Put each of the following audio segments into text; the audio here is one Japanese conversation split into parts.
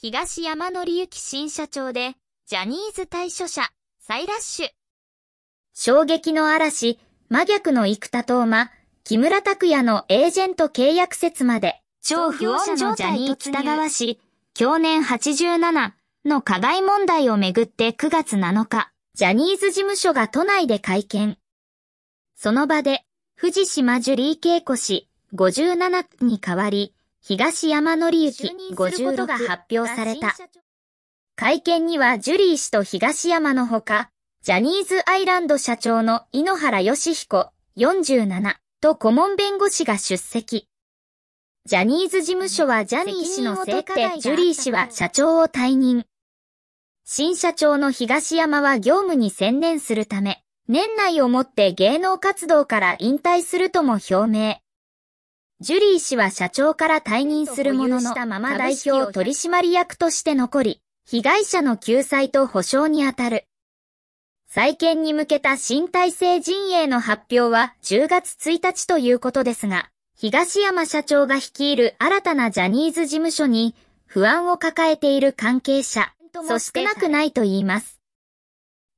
東山紀之新社長で、ジャニーズ対処者、再ラッシュ。衝撃の嵐、真逆の生田斗真、木村拓哉のエージェント契約説まで、超不穏者のジャニー北川氏、去年87の加害問題をめぐって9月7日、ジャニーズ事務所が都内で会見。その場で、藤島ジュリー恵子氏、57に代わり、東山紀之56が発表された。会見にはジュリー氏と東山のほか、ジャニーズアイランド社長の井ノ原義彦47と顧問弁護士が出席。ジャニーズ事務所はジャニー氏のせいでジュリー氏は社長を退任。新社長の東山は業務に専念するため、年内をもって芸能活動から引退するとも表明。ジュリー氏は社長から退任するものの、まま代表取締役として残り、被害者の救済と保障にあたる。再建に向けた新体制陣営の発表は10月1日ということですが、東山社長が率いる新たなジャニーズ事務所に不安を抱えている関係者、そしてなくないと言います。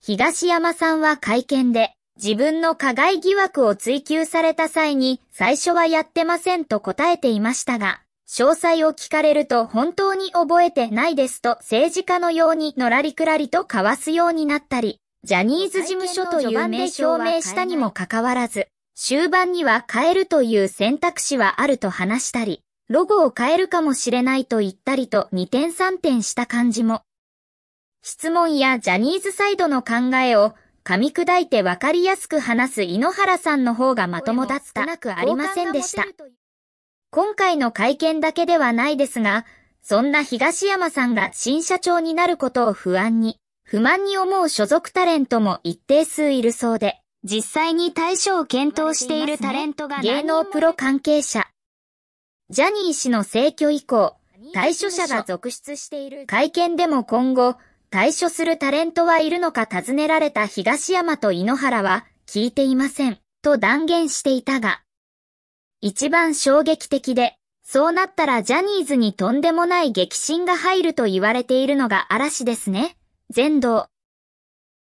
東山さんは会見で、自分の加害疑惑を追及された際に最初はやってませんと答えていましたが、詳細を聞かれると本当に覚えてないですと政治家のようにのらりくらりと交わすようになったり、ジャニーズ事務所という名称表明したにもかかわらず、終盤には変えるという選択肢はあると話したり、ロゴを変えるかもしれないと言ったりと二点三点した感じも。質問やジャニーズサイドの考えを噛み砕いて分かりやすく話す井ノ原さんの方がまともだった。なくありませんでした。今回の会見だけではないですが、そんな東山さんが新社長になることを不安に、不満に思う所属タレントも一定数いるそうで、実際に対処を検討しているタレントが、ね、芸能プロ関係者。ジャニー氏の逝去以降、対処者が続出している。会見でも今後、対処するタレントはいるのか尋ねられた東山と井ノ原は、聞いていません、と断言していたが、一番衝撃的で、そうなったらジャニーズにとんでもない激震が入ると言われているのが嵐ですね。全道。